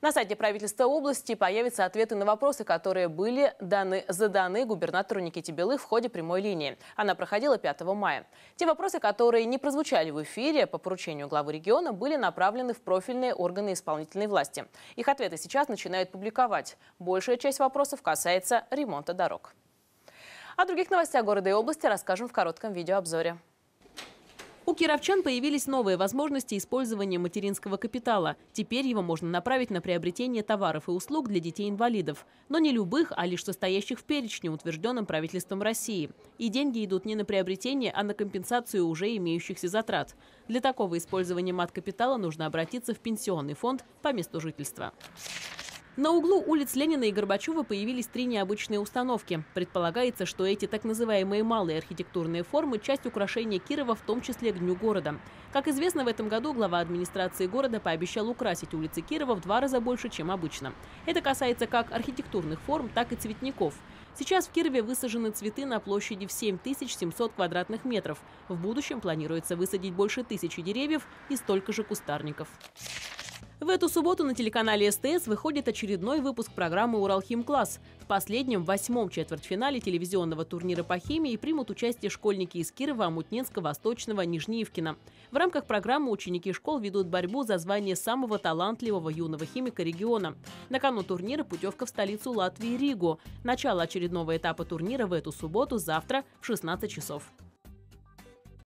На сайте правительства области появятся ответы на вопросы, которые были даны, заданы губернатору Никите Белых в ходе прямой линии. Она проходила 5 мая. Те вопросы, которые не прозвучали в эфире по поручению главы региона, были направлены в профильные органы исполнительной власти. Их ответы сейчас начинают публиковать. Большая часть вопросов касается ремонта дорог. О других новостях города и области расскажем в коротком видеообзоре. У кировчан появились новые возможности использования материнского капитала. Теперь его можно направить на приобретение товаров и услуг для детей-инвалидов. Но не любых, а лишь состоящих в перечне, утвержденном правительством России. И деньги идут не на приобретение, а на компенсацию уже имеющихся затрат. Для такого использования мат-капитала нужно обратиться в пенсионный фонд по месту жительства. На углу улиц Ленина и Горбачева появились три необычные установки. Предполагается, что эти так называемые малые архитектурные формы – часть украшения Кирова, в том числе к Дню города. Как известно, в этом году глава администрации города пообещал украсить улицы Кирова в два раза больше, чем обычно. Это касается как архитектурных форм, так и цветников. Сейчас в Кирове высажены цветы на площади в 7700 квадратных метров. В будущем планируется высадить больше тысячи деревьев и столько же кустарников. В эту субботу на телеканале СТС выходит очередной выпуск программы «Уралхимкласс». В последнем, восьмом четвертьфинале телевизионного турнира по химии примут участие школьники из Кирова, Амутнинска, Восточного, Нижнеевкина. В рамках программы ученики школ ведут борьбу за звание самого талантливого юного химика региона. На кону турнира путевка в столицу Латвии Ригу. Начало очередного этапа турнира в эту субботу завтра в 16 часов.